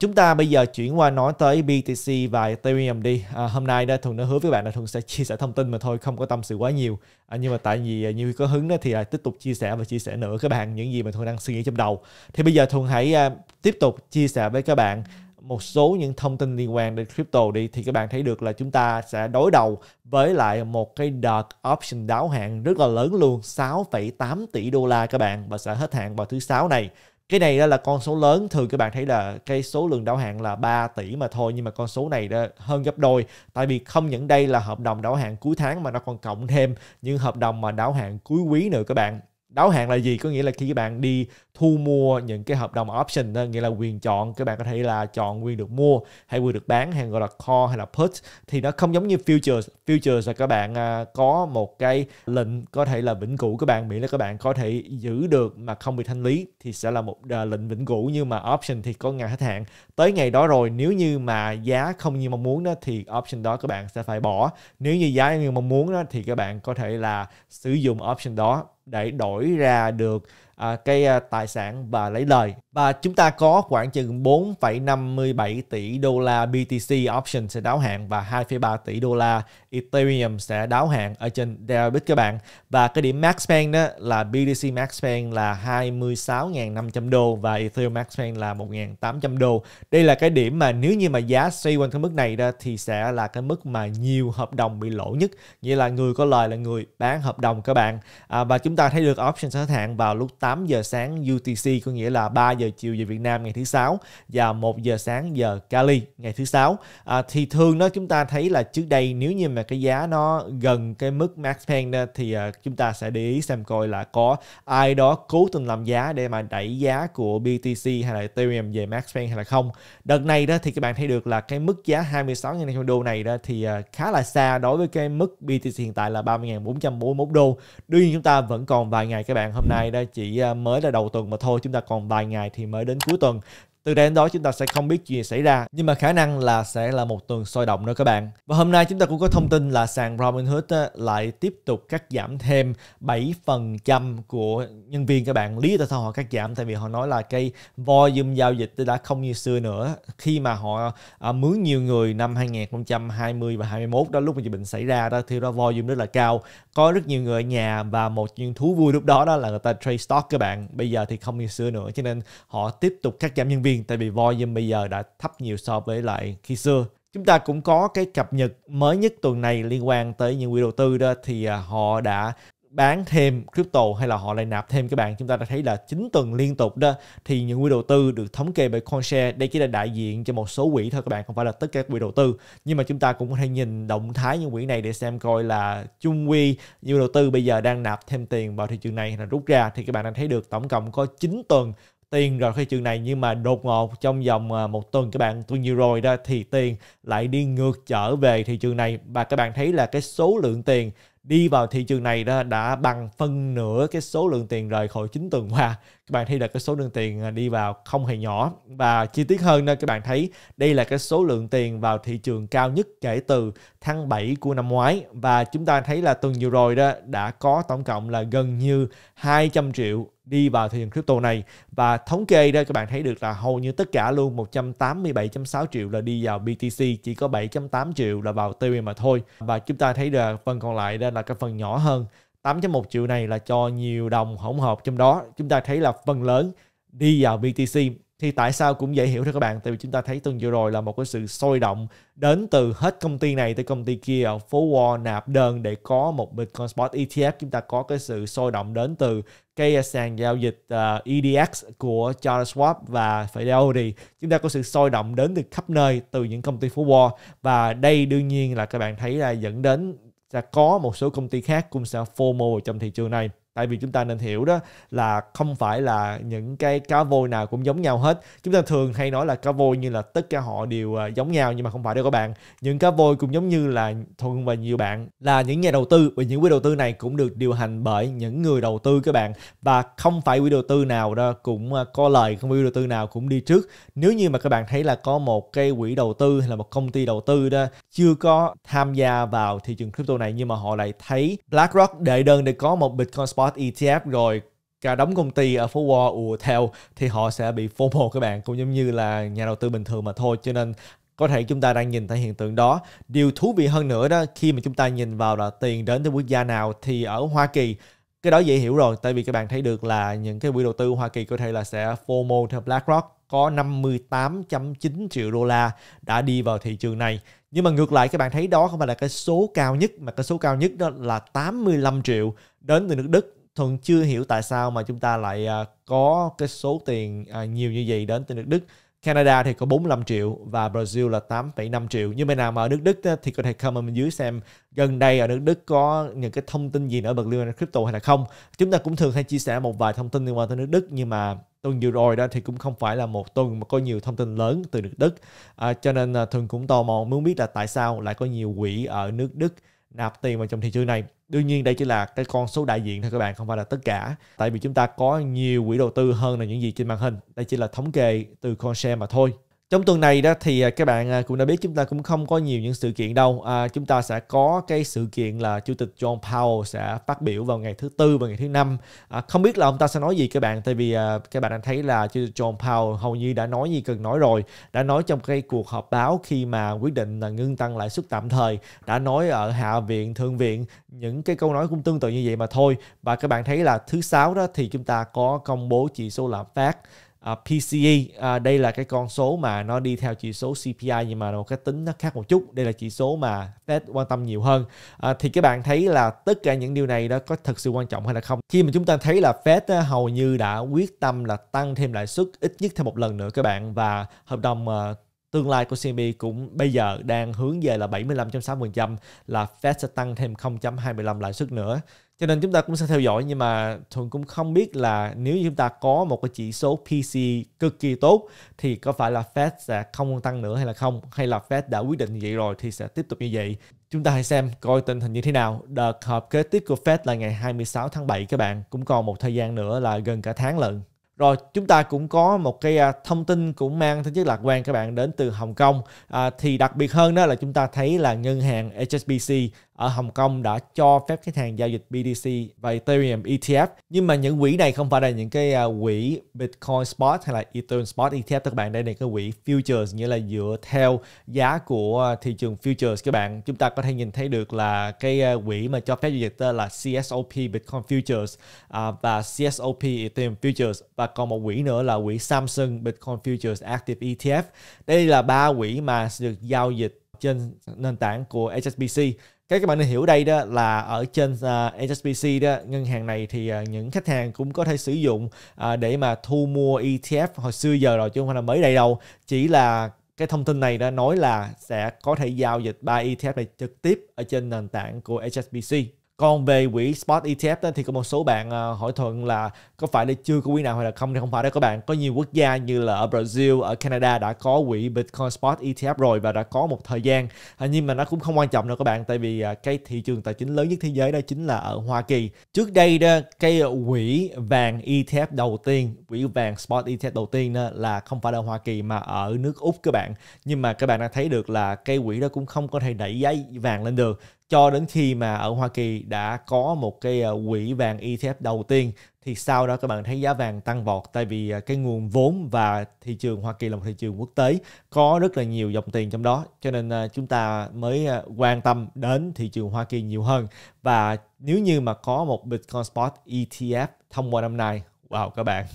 chúng ta bây giờ chuyển qua nói tới BTC và Ethereum đi. À, hôm nay đó thường nó hứa với bạn là thường sẽ chia sẻ thông tin mà thôi, không có tâm sự quá nhiều. À, nhưng mà tại vì à, như có hứng đó thì à, tiếp tục chia sẻ và chia sẻ nữa các bạn những gì mà thường đang suy nghĩ trong đầu. Thì bây giờ thường hãy à, tiếp tục chia sẻ với các bạn một số những thông tin liên quan đến crypto đi thì các bạn thấy được là chúng ta sẽ đối đầu với lại một cái đợt option đáo hạn rất là lớn luôn 6,8 tỷ đô la các bạn và sẽ hết hạn vào thứ sáu này cái này đó là con số lớn thường các bạn thấy là cái số lượng đáo hạn là 3 tỷ mà thôi nhưng mà con số này đó hơn gấp đôi tại vì không những đây là hợp đồng đáo hạn cuối tháng mà nó còn cộng thêm những hợp đồng mà đáo hạn cuối quý nữa các bạn đáo hạn là gì có nghĩa là khi các bạn đi thu mua những cái hợp đồng option đó, nghĩa là quyền chọn các bạn có thể là chọn quyền được mua hay quyền được bán hay gọi là call hay là put thì nó không giống như futures futures là các bạn à, có một cái lệnh có thể là vĩnh cửu các bạn miễn là các bạn có thể giữ được mà không bị thanh lý thì sẽ là một à, lệnh vĩnh cửu nhưng mà option thì có ngày hết hạn tới ngày đó rồi nếu như mà giá không như mong muốn đó thì option đó các bạn sẽ phải bỏ nếu như giá như mong muốn đó thì các bạn có thể là sử dụng option đó để đổi ra được à, cái à, tài sản và lấy lời. Và chúng ta có khoảng chừng 4,57 tỷ đô la BTC option sẽ đáo hạn và 2,3 tỷ đô la Ethereum sẽ đáo hạn ở trên Deribit các bạn. Và cái điểm max pay đó là BTC max pay là 26.500 đô và Ethereum max pay là 1.800 đô. Đây là cái điểm mà nếu như mà giá xoay quanh cái mức này đó thì sẽ là cái mức mà nhiều hợp đồng bị lỗ nhất. Nghĩa là người có lời là người bán hợp đồng các bạn. À, và chúng ta thấy được option hết hạn vào lúc 8 giờ sáng UTC có nghĩa là 3 giờ chiều giờ Việt Nam ngày thứ sáu và 1 giờ sáng giờ Cali ngày thứ sáu. À, thì thường đó chúng ta thấy là trước đây nếu như mà mà cái giá nó gần cái mức max payne thì ờ, chúng ta sẽ để ý xem coi là có ai đó cố tình làm giá để mà đẩy giá của BTC hay là Ethereum về max payne hay là không. Đợt này đó thì các bạn thấy được là cái mức giá 26 000 đô này đó thì ờ, khá là xa đối với cái mức BTC hiện tại là 30.441 đô. Đương nhiên chúng ta vẫn còn vài ngày các bạn, hôm nay đó chỉ ờ, mới là đầu tuần mà thôi, chúng ta còn vài ngày thì mới đến cuối tuần từ đây đến đó chúng ta sẽ không biết chuyện gì xảy ra nhưng mà khả năng là sẽ là một tuần sôi động nữa các bạn. Và hôm nay chúng ta cũng có thông tin là sàn Robinhood lại tiếp tục cắt giảm thêm 7% của nhân viên các bạn. Lý tại sao họ cắt giảm tại vì họ nói là cái volume giao dịch đã không như xưa nữa khi mà họ à, mướn nhiều người năm 2020 và 21 đó lúc mà dịch bệnh xảy ra đó thì đó volume rất là cao. Có rất nhiều người ở nhà và một chuyện thú vui lúc đó đó là người ta trade stock các bạn. Bây giờ thì không như xưa nữa cho nên họ tiếp tục cắt giảm nhân viên riêng tại vì volume bây giờ đã thấp nhiều so với lại khi xưa chúng ta cũng có cái cập nhật mới nhất tuần này liên quan tới những quỹ đầu tư đó thì à, họ đã bán thêm crypto hay là họ lại nạp thêm các bạn chúng ta đã thấy là chín tuần liên tục đó thì những quỹ đầu tư được thống kê bởi CoinShare đây chỉ là đại diện cho một số quỹ thôi các bạn không phải là tất cả quỹ đầu tư nhưng mà chúng ta cũng có thể nhìn động thái những quỹ này để xem coi là chung quy quỹ đầu tư bây giờ đang nạp thêm tiền vào thị trường này hay là rút ra thì các bạn đang thấy được tổng cộng có 9 tuần tiền rồi khi trường này nhưng mà đột ngột trong vòng à, một tuần các bạn tuần vừa rồi đó thì tiền lại đi ngược trở về thị trường này và các bạn thấy là cái số lượng tiền đi vào thị trường này đó đã bằng phân nửa cái số lượng tiền rời khỏi chính tuần qua. Các bạn thấy là cái số lượng tiền à, đi vào không hề nhỏ và chi tiết hơn đó các bạn thấy đây là cái số lượng tiền vào thị trường cao nhất kể từ tháng 7 của năm ngoái và chúng ta thấy là tuần vừa rồi đó đã có tổng cộng là gần như 200 triệu đi vào thị trường crypto này và thống kê đây các bạn thấy được là hầu như tất cả luôn 187.6 triệu là đi vào BTC chỉ có 7.8 triệu là vào Ethereum mà thôi và chúng ta thấy là phần còn lại đây là cái phần nhỏ hơn 8.1 triệu này là cho nhiều đồng hỗn hợp trong đó chúng ta thấy là phần lớn đi vào BTC thì tại sao cũng dễ hiểu thôi các bạn tại vì chúng ta thấy tuần vừa rồi là một cái sự sôi động đến từ hết công ty này tới công ty kia ở phố Wall nạp đơn để có một Bitcoin Spot ETF chúng ta có cái sự sôi động đến từ cái sàn giao dịch uh, à, EDX của Charles Schwab và Fidelity chúng ta có sự sôi động đến từ khắp nơi từ những công ty phố Wall và đây đương nhiên là các bạn thấy là dẫn đến sẽ có một số công ty khác cũng sẽ FOMO trong thị trường này tại vì chúng ta nên hiểu đó là không phải là những cái cá voi nào cũng giống nhau hết chúng ta thường hay nói là cá voi như là tất cả họ đều ờ, giống nhau nhưng mà không phải đâu các bạn những cá voi cũng giống như là thuận và nhiều bạn là những nhà đầu tư và những quỹ đầu tư này cũng được điều hành bởi những người đầu tư các bạn và không phải quỹ đầu tư nào đó cũng ờ, có lời không quỹ đầu tư nào cũng đi trước nếu như mà các bạn thấy là có một cái quỹ đầu tư hay là một công ty đầu tư đó chưa có tham gia vào thị trường crypto này nhưng mà họ lại thấy BlackRock đệ đơn để có một Bitcoin spot short ETF rồi cả đóng công ty ở phố Wall theo thì họ sẽ bị FOMO các bạn cũng giống như là nhà đầu tư bình thường mà thôi cho nên có thể chúng ta đang nhìn thấy hiện tượng đó điều thú vị hơn nữa đó khi mà chúng ta nhìn vào là tiền đến từ quốc gia nào thì ở Hoa Kỳ cái đó dễ hiểu rồi tại vì các bạn thấy được là những cái quỹ đầu tư Hoa Kỳ có thể là sẽ FOMO theo BlackRock có 58.9 triệu đô la đã đi vào thị trường này. Nhưng mà ngược lại các bạn thấy đó không phải là cái số cao nhất mà cái số cao nhất đó là 85 triệu đến từ nước Đức Thuận chưa hiểu tại sao mà chúng ta lại à, có cái số tiền à, nhiều như vậy đến từ nước Đức. Canada thì có 45 triệu và Brazil là 8,5 triệu. Như vậy nào mà ở nước Đức thì có thể comment bên dưới xem gần đây ở nước Đức có những cái thông tin gì nữa bật liên quan đến crypto hay là không. Chúng ta cũng thường hay chia sẻ một vài thông tin liên quan tới nước Đức nhưng mà tuần vừa rồi đó thì cũng không phải là một tuần mà có nhiều thông tin lớn từ nước Đức. À, cho nên à, thường cũng tò mò muốn biết là tại sao lại có nhiều quỹ ở nước Đức nạp tiền vào trong thị trường này đương nhiên đây chỉ là cái con số đại diện thôi các bạn không phải là tất cả tại vì chúng ta có nhiều quỹ đầu tư hơn là những gì trên màn hình đây chỉ là thống kê từ con share mà thôi trong tuần này đó thì à, các bạn à, cũng đã biết chúng ta cũng không có nhiều những sự kiện đâu à, chúng ta sẽ có cái sự kiện là chủ tịch John Powell sẽ phát biểu vào ngày thứ tư và ngày thứ năm à, không biết là ông ta sẽ nói gì các bạn tại vì à, các bạn đã thấy là chủ tịch John Powell hầu như đã nói gì cần nói rồi đã nói trong cái cuộc họp báo khi mà quyết định là ngưng tăng lãi suất tạm thời đã nói ở hạ viện thượng viện những cái câu nói cũng tương tự như vậy mà thôi và các bạn thấy là thứ sáu đó thì chúng ta có công bố chỉ số lạm phát uh, à, PCE uh, à, đây là cái con số mà nó đi theo chỉ số CPI nhưng mà một cái tính nó khác một chút đây là chỉ số mà Fed quan tâm nhiều hơn uh, thì các bạn thấy là tất cả những điều này đó có thật sự quan trọng hay là không khi mà chúng ta thấy là Fed uh, hầu như đã quyết tâm là tăng thêm lãi suất ít nhất thêm một lần nữa các bạn và hợp đồng uh, tương lai của CMB cũng bây giờ đang hướng về là 75.6% là Fed sẽ tăng thêm 0.25 lãi suất nữa cho nên chúng ta cũng sẽ theo dõi nhưng mà thuận cũng không biết là nếu như chúng ta có một cái chỉ số PC cực kỳ tốt thì có phải là Fed sẽ không tăng nữa hay là không hay là Fed đã quyết định như vậy rồi thì sẽ tiếp tục như vậy chúng ta hãy xem coi tình hình như thế nào đợt họp kế tiếp của Fed là ngày 26 tháng 7 các bạn cũng còn một thời gian nữa là gần cả tháng lận rồi chúng ta cũng có một cái à, thông tin cũng mang tính chất lạc quan các bạn đến từ Hồng Kông à, thì đặc biệt hơn đó là chúng ta thấy là ngân hàng HSBC ở Hồng Kông đã cho phép khách hàng giao dịch BTC và Ethereum ETF. Nhưng mà những quỹ này không phải là những cái à, quỹ Bitcoin Spot hay là Ethereum Spot ETF các bạn. Đây là cái quỹ futures nghĩa là dựa theo giá của thị trường futures các bạn. Chúng ta có thể nhìn thấy được là cái à, quỹ mà cho phép giao dịch tên là CSOP Bitcoin Futures à, và CSOP Ethereum Futures và còn một quỹ nữa là quỹ Samsung Bitcoin Futures Active ETF. Đây là ba quỹ mà được giao dịch trên nền tảng của HSBC cái các bạn nên hiểu đây đó là ở trên uh, à, HSBC đó ngân hàng này thì uh, những khách hàng cũng có thể sử dụng uh, để mà thu mua ETF hồi xưa giờ rồi chứ không phải là mới đây đâu chỉ là cái thông tin này đã nói là sẽ có thể giao dịch ba ETF này trực tiếp ở trên nền tảng của HSBC còn về quỹ spot ETF đó, thì có một số bạn ờ, hỏi thuận là có phải là chưa có quỹ nào hay là không thì không phải đó các bạn. Có nhiều quốc gia như là ở Brazil, ở Canada đã có quỹ Bitcoin spot ETF rồi và đã có một thời gian. Ờ, nhưng mà nó cũng không quan trọng đâu các bạn tại vì ờ, cái thị trường tài chính lớn nhất thế giới đó chính là ở Hoa Kỳ. Trước đây đó cái quỹ vàng ETF đầu tiên, quỹ vàng spot ETF đầu tiên đó là không phải ở Hoa Kỳ mà ở nước Úc các bạn. Nhưng mà các bạn đã thấy được là cái quỹ đó cũng không có thể đẩy giá vàng lên được cho đến khi mà ở Hoa Kỳ đã có một cái ờ, quỹ vàng ETF đầu tiên thì sau đó các bạn thấy giá vàng tăng vọt tại vì ờ, cái nguồn vốn và thị trường Hoa Kỳ là một thị trường quốc tế có rất là nhiều dòng tiền trong đó cho nên ờ, chúng ta mới quan tâm đến thị trường Hoa Kỳ nhiều hơn và nếu như mà có một Bitcoin Spot ETF thông qua năm nay wow các bạn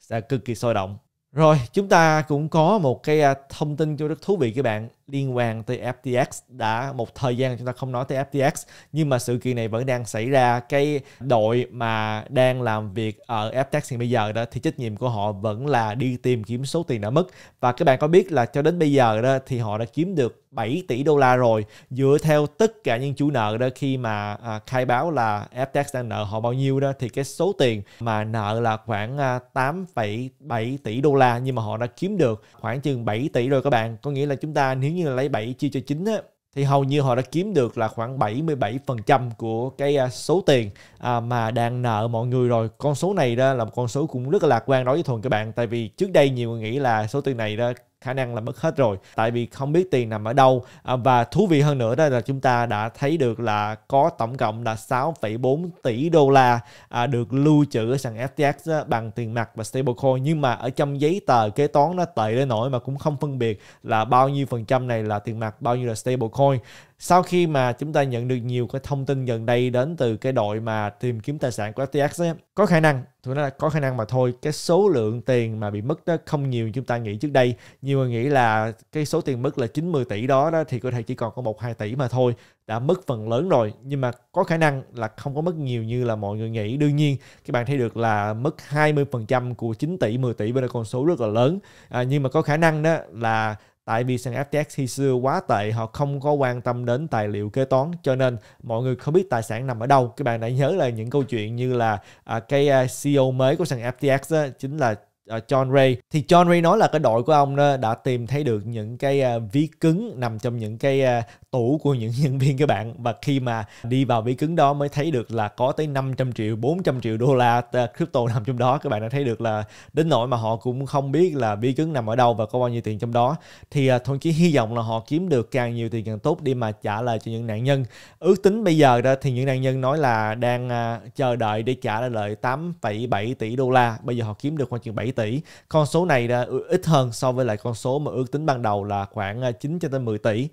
sẽ cực kỳ sôi động rồi chúng ta cũng có một cái thông tin cho rất thú vị các bạn liên quan tới FTX đã một thời gian chúng ta không nói tới FTX nhưng mà sự kiện này vẫn đang xảy ra cái đội mà đang làm việc ở FTX hiện bây giờ đó thì trách nhiệm của họ vẫn là đi tìm kiếm số tiền đã mất và các bạn có biết là cho đến bây giờ đó thì họ đã kiếm được 7 tỷ đô la rồi dựa theo tất cả những chủ nợ đó khi mà à, khai báo là FTX đang nợ họ bao nhiêu đó thì cái số tiền mà nợ là khoảng à, 8,7 tỷ đô la nhưng mà họ đã kiếm được khoảng chừng 7 tỷ rồi các bạn có nghĩa là chúng ta nếu như là lấy 7 chia cho 9 á, thì hầu như họ đã kiếm được là khoảng 77% của cái à, số tiền à, mà đang nợ mọi người rồi. Con số này đó là một con số cũng rất là lạc quan đối với Thuần các bạn tại vì trước đây nhiều người nghĩ là số tiền này đó khả năng là mất hết rồi tại vì không biết tiền nằm ở đâu à, và thú vị hơn nữa đó là chúng ta đã thấy được là có tổng cộng là 6,4 tỷ đô la à, được lưu trữ ở sàn FTX bằng tiền mặt và stablecoin nhưng mà ở trong giấy tờ kế toán nó tệ đến nỗi mà cũng không phân biệt là bao nhiêu phần trăm này là tiền mặt bao nhiêu là stablecoin sau khi mà chúng ta nhận được nhiều cái thông tin gần đây đến từ cái đội mà tìm kiếm tài sản của FTX ấy, có khả năng tôi nói là có khả năng mà thôi cái số lượng tiền mà bị mất đó không nhiều như chúng ta nghĩ trước đây nhiều người nghĩ là cái số tiền mất là 90 tỷ đó, đó thì có thể chỉ còn có một hai tỷ mà thôi đã mất phần lớn rồi nhưng mà có khả năng là không có mất nhiều như là mọi người nghĩ đương nhiên các bạn thấy được là mất 20% của 9 tỷ 10 tỷ bên là con số rất là lớn à, nhưng mà có khả năng đó là tại vì sàn FTX khi xưa quá tệ họ không có quan tâm đến tài liệu kế toán cho nên mọi người không biết tài sản nằm ở đâu các bạn đã nhớ là những câu chuyện như là à, cái à, CEO mới của sàn FTX đó, chính là à, John Ray thì John Ray nói là cái đội của ông đã tìm thấy được những cái à, ví cứng nằm trong những cái tủ của những nhân viên các bạn và khi mà đi vào vĩ cứng đó mới thấy được là có tới 500 triệu 400 triệu đô la ờ, crypto nằm trong đó các bạn đã thấy được là đến nỗi mà họ cũng không biết là vĩ cứng nằm ở đâu và có bao nhiêu tiền trong đó thì ờ, thôi chỉ hy vọng là họ kiếm được càng nhiều tiền càng tốt đi mà trả lời cho những nạn nhân ước tính bây giờ đó thì những nạn nhân nói là đang ờ, chờ đợi để trả lại lợi 8,7 tỷ đô la bây giờ họ kiếm được khoảng chừng 7 tỷ con số này đã ít hơn so với lại con số mà ước tính ban đầu là khoảng 9 cho tới 10 tỷ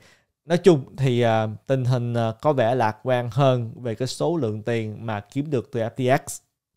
nói chung thì uh, tình hình uh, có vẻ lạc quan hơn về cái số lượng tiền mà kiếm được từ FTX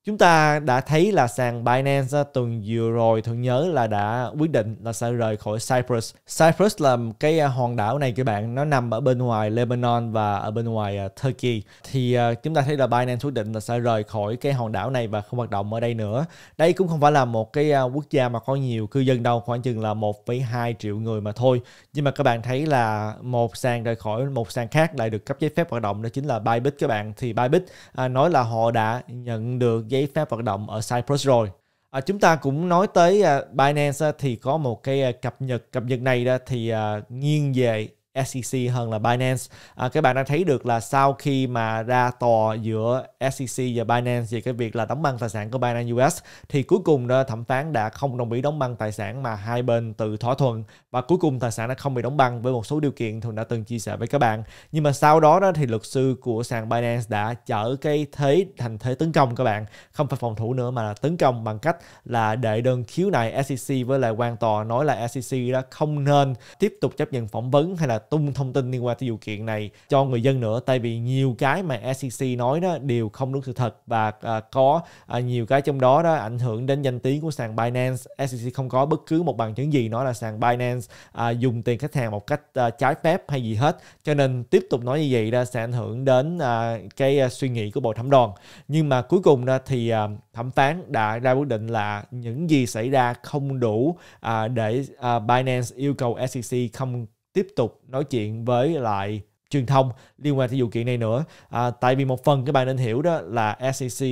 chúng ta đã thấy là sàn Binance à, tuần vừa rồi thường nhớ là đã quyết định là sẽ rời khỏi Cyprus. Cyprus là cái à, hòn đảo này các bạn nó nằm ở bên ngoài Lebanon và ở bên ngoài à, Turkey. Thì chúng ta thấy là Binance quyết định là sẽ rời khỏi cái hòn đảo này và không hoạt động ở đây nữa. Đây cũng không phải là một cái quốc gia mà có nhiều cư dân đâu, khoảng chừng là 1,2 triệu người mà thôi. Nhưng mà các bạn thấy là một sàn rời khỏi một sàn khác lại được cấp giấy phép hoạt động đó chính là Bybit các bạn. Thì Bybit nói là họ đã nhận được giấy giấy phép hoạt động ở Cyprus rồi. À, chúng ta cũng nói tới uh, Binance uh, thì có một cái uh, cập nhật cập nhật này đó thì uh, nghiêng về SEC hơn là Binance. À, các bạn đã thấy được là sau khi mà ra tòa giữa SEC và Binance về cái việc là đóng băng tài sản của Binance US thì cuối cùng đó, thẩm phán đã không đồng ý đóng băng tài sản mà hai bên tự thỏa thuận và cuối cùng tài sản đã không bị đóng băng với một số điều kiện thường đã từng chia sẻ với các bạn. Nhưng mà sau đó đó thì luật sư của sàn Binance đã chở cái thế thành thế tấn công các bạn, không phải phòng thủ nữa mà là tấn công bằng cách là đệ đơn khiếu này SEC với lại quan tòa nói là SEC đó không nên tiếp tục chấp nhận phỏng vấn hay là tung thông tin liên quan tới vụ kiện này cho người dân nữa tại vì nhiều cái mà SEC nói đó đều không đúng sự thật và à, có à, nhiều cái trong đó đó ảnh hưởng đến danh tiếng của sàn Binance SEC không có bất cứ một bằng chứng gì nói là sàn Binance à, dùng tiền khách hàng một cách à, trái phép hay gì hết cho nên tiếp tục nói như vậy đó sẽ ảnh hưởng đến à, cái à, suy nghĩ của bộ thẩm đoàn nhưng mà cuối cùng đó thì à, thẩm phán đã ra quyết định là những gì xảy ra không đủ à, để à, Binance yêu cầu SEC không tiếp tục nói chuyện với lại truyền thông liên quan tới vụ kiện này nữa à, tại vì một phần các bạn nên hiểu đó là SEC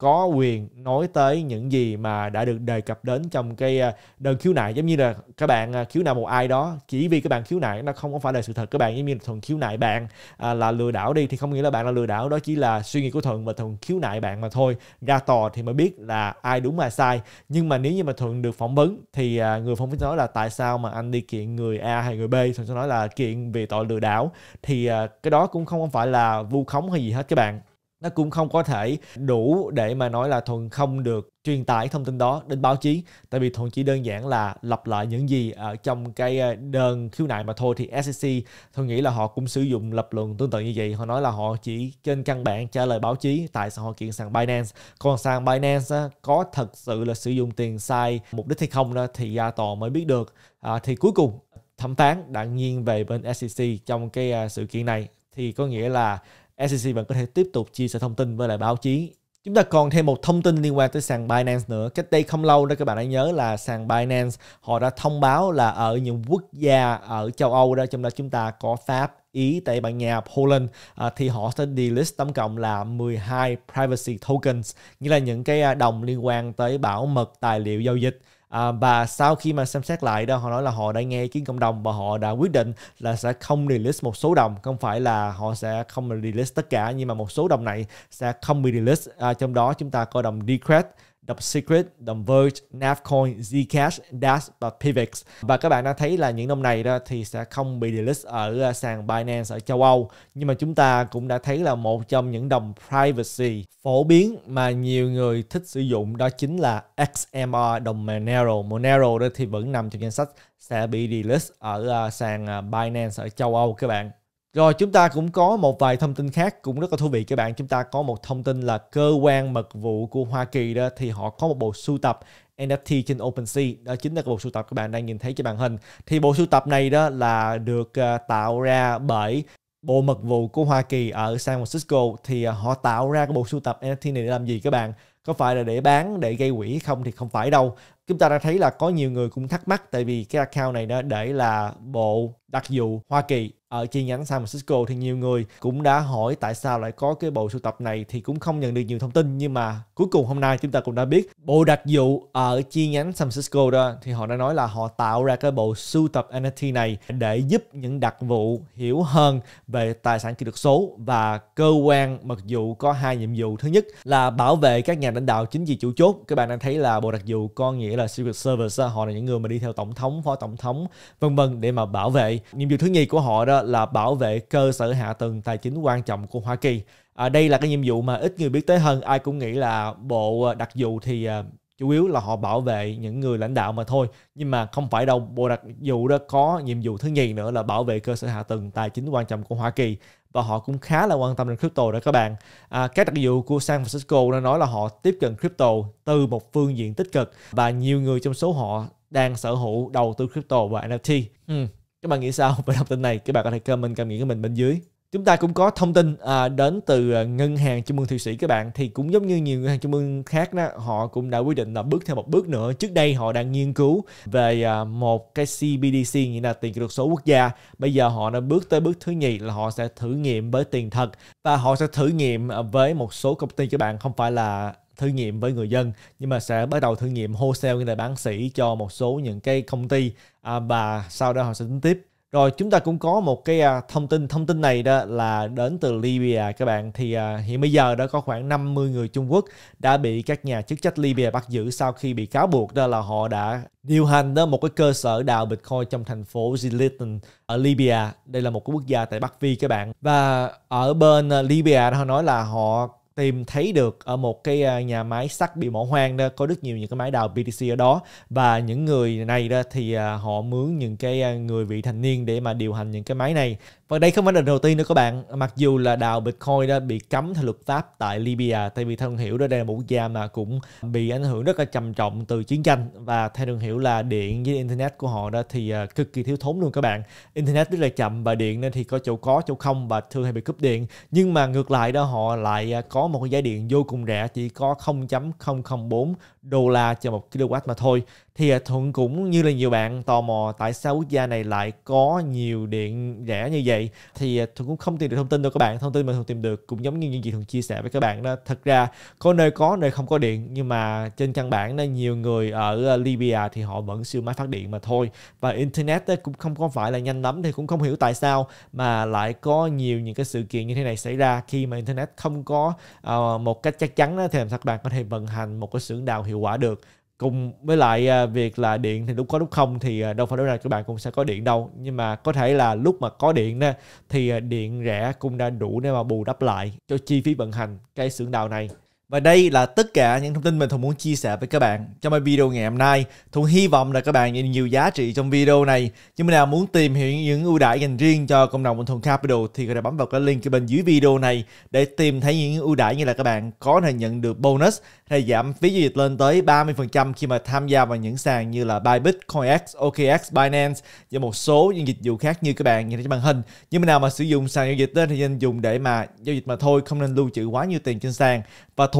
có quyền nói tới những gì mà đã được đề cập đến trong cái à, đơn khiếu nại giống như là các bạn à, khiếu nại một ai đó chỉ vì các bạn khiếu nại nó không phải là sự thật các bạn giống như là thuần khiếu nại bạn à, là lừa đảo đi thì không nghĩa là bạn là lừa đảo đó chỉ là suy nghĩ của thuận và thuần khiếu nại bạn mà thôi ra tòa thì mới biết là ai đúng ai sai nhưng mà nếu như mà thuận được phỏng vấn thì người phỏng vấn nói là tại sao mà anh đi kiện người a hay người b thuận sẽ nói là kiện vì tội lừa đảo thì cái đó cũng không phải là vu khống hay gì hết các bạn nó cũng không có thể đủ để mà nói là thuần không được truyền tải thông tin đó đến báo chí tại vì thuần chỉ đơn giản là lặp lại những gì ở trong cái ờ, đơn khiếu nại mà thôi thì SEC thuần nghĩ là họ cũng sử dụng lập luận tương tự như vậy họ nói là họ chỉ trên căn bản trả lời báo chí tại sao họ kiện sàn Binance còn sàn Binance có thật sự là sử dụng tiền sai mục đích hay không đó thì ra tòa mới biết được à, thì cuối cùng thẩm phán đã nghiêng về bên SEC trong cái ờ, sự kiện này thì có nghĩa là SEC vẫn có thể tiếp tục chia sẻ thông tin với lại báo chí. Chúng ta còn thêm một thông tin liên quan tới sàn Binance nữa. Cách đây không lâu đó các bạn hãy nhớ là sàn Binance họ đã thông báo là ở những quốc gia ở châu Âu đó trong đó chúng ta có Pháp, Ý, Tây Ban Nha, Poland à, thì họ sẽ delist tổng cộng là 12 privacy tokens, nghĩa là những cái à, đồng liên quan tới bảo mật tài liệu giao dịch à, và sau khi mà xem xét lại đó họ nói là họ đã nghe ý kiến cộng đồng và họ đã quyết định là sẽ không release một số đồng không phải là họ sẽ không release tất cả nhưng mà một số đồng này sẽ không bị release à, trong đó chúng ta coi đồng Decred The Secret, The Verge, Navcoin, Zcash, Dash và Pivx. Và các bạn đã thấy là những đồng này đó thì sẽ không bị delist ở ờ, sàn Binance ở châu Âu. Nhưng mà chúng ta cũng đã thấy là một trong những đồng privacy phổ biến mà nhiều người thích sử dụng đó chính là XMR đồng Monero. Monero đó thì vẫn nằm trong danh sách sẽ bị delist ở ờ, sàn ờ, Binance ở châu Âu các bạn. Rồi chúng ta cũng có một vài thông tin khác cũng rất là thú vị các bạn. Chúng ta có một thông tin là cơ quan mật vụ của Hoa Kỳ đó thì họ có một bộ sưu tập NFT trên OpenSea. Đó chính là cái bộ sưu tập các bạn đang nhìn thấy trên màn hình. Thì bộ sưu tập này đó là được à, tạo ra bởi bộ mật vụ của Hoa Kỳ ở San Francisco thì à, họ tạo ra cái bộ sưu tập NFT này để làm gì các bạn? Có phải là để bán, để gây quỹ không thì không phải đâu. Chúng ta đã thấy là có nhiều người cũng thắc mắc tại vì cái account này đó để là bộ đặc vụ Hoa Kỳ ở ờ, chi nhánh San Francisco thì nhiều người cũng đã hỏi tại sao lại có cái bộ sưu tập này thì cũng không nhận được nhiều thông tin nhưng mà cuối cùng hôm nay chúng ta cũng đã biết bộ đặc vụ ở chi nhánh San Francisco đó thì họ đã nói là họ tạo ra cái bộ sưu tập NFT này để giúp những đặc vụ hiểu hơn về tài sản kỹ thuật số và cơ quan mật vụ có hai nhiệm vụ thứ nhất là bảo vệ các nhà lãnh đạo chính trị chủ chốt các bạn đang thấy là bộ đặc vụ có nghĩa là Secret Service họ là những người mà đi theo tổng thống phó tổng thống vân vân để mà bảo vệ nhiệm vụ thứ nhì của họ đó là bảo vệ cơ sở hạ tầng tài chính quan trọng của Hoa Kỳ. À, đây là cái nhiệm vụ mà ít người biết tới hơn, ai cũng nghĩ là bộ à, đặc vụ thì à, chủ yếu là họ bảo vệ những người lãnh đạo mà thôi. Nhưng mà không phải đâu, bộ đặc vụ đó có nhiệm vụ thứ nhì nữa là bảo vệ cơ sở hạ tầng tài chính quan trọng của Hoa Kỳ và họ cũng khá là quan tâm đến crypto đó các bạn. À, các đặc vụ của San Francisco đã nói là họ tiếp cận crypto từ một phương diện tích cực và nhiều người trong số họ đang sở hữu đầu tư crypto và NFT. Ừ các bạn nghĩ sao về thông tin này các bạn có thể comment cảm nghĩ của mình bên dưới chúng ta cũng có thông tin à, đến từ à, ngân hàng trung ương thụy sĩ các bạn thì cũng giống như nhiều ngân hàng trung ương khác đó họ cũng đã quyết định là bước theo một bước nữa trước đây họ đang nghiên cứu về à, một cái cbdc nghĩa là tiền kỹ thuật số quốc gia bây giờ họ đã bước tới bước thứ nhì là họ sẽ thử nghiệm với tiền thật và họ sẽ thử nghiệm với một số công ty các bạn không phải là thử nghiệm với người dân nhưng mà sẽ bắt đầu thử nghiệm wholesale như là bán sỉ cho một số những cái công ty à, và sau đó họ sẽ tính tiếp rồi chúng ta cũng có một cái à, thông tin thông tin này đó là đến từ Libya các bạn thì à, hiện bây giờ đã có khoảng 50 người Trung Quốc đã bị các nhà chức trách Libya bắt giữ sau khi bị cáo buộc đó là họ đã điều hành đó một cái cơ sở đào Bitcoin trong thành phố Zilitin ở Libya đây là một cái quốc gia tại Bắc Phi các bạn và ở bên à, Libya họ nói là họ tìm thấy được ở một cái à, nhà máy sắt bị bỏ hoang đó có rất nhiều những cái máy đào BTC ở đó và những người này đó thì à, họ mướn những cái à, người vị thành niên để mà điều hành những cái máy này và đây không phải là đầu tiên nữa các bạn mặc dù là đào Bitcoin đó bị cấm theo luật pháp tại Libya tại vì theo hiểu đó đây là một quốc gia mà cũng bị ảnh hưởng rất là trầm trọng từ chiến tranh và theo đường hiểu là điện với internet của họ đó thì cực kỳ thiếu thốn luôn các bạn internet rất là chậm và điện nên thì có chỗ có chỗ không và thường hay bị cúp điện nhưng mà ngược lại đó họ lại có có một cái giá điện vô cùng rẻ chỉ có 0.004 đô la cho một kW mà thôi thì à, Thuận cũng như là nhiều bạn tò mò tại sao quốc gia này lại có nhiều điện rẻ như vậy thì à, Thuận cũng không tìm được thông tin đâu các bạn thông tin mà Thuận tìm được cũng giống như những gì Thuận chia sẻ với các bạn đó thật ra có nơi có nơi không có điện nhưng mà trên căn bản nên nhiều người ở à, Libya thì họ vẫn siêu máy phát điện mà thôi và internet cũng không có phải là nhanh lắm thì cũng không hiểu tại sao mà lại có nhiều những cái sự kiện như thế này xảy ra khi mà internet không có uh, một cách chắc chắn thì làm sao các bạn có thể vận hành một cái xưởng đào hiệu quả được cùng với lại à, việc là điện thì lúc có lúc không thì à, đâu phải lúc nào các bạn cũng sẽ có điện đâu nhưng mà có thể là lúc mà có điện nè thì à, điện rẻ cũng đã đủ để mà bù đắp lại cho chi phí vận hành cái xưởng đào này và đây là tất cả những thông tin mình Thuận muốn chia sẻ với các bạn trong bài video ngày hôm nay. Thuận hy vọng là các bạn nhận nhiều giá trị trong video này. Nếu mà nào muốn tìm hiểu những ưu đãi dành riêng cho cộng đồng Bình Thuận Capital thì có thể bấm vào cái link bên dưới video này để tìm thấy những ưu đãi như là các bạn có thể nhận được bonus hay giảm phí giao dịch lên tới 30% khi mà tham gia vào những sàn như là Bybit, CoinX, OKX, Binance và một số những dịch vụ khác như các bạn nhìn thấy trên màn hình. Nhưng mà nào mà sử dụng sàn giao dịch thì nên dùng để mà giao dịch mà thôi, không nên lưu trữ quá nhiều tiền trên sàn. Và Thuận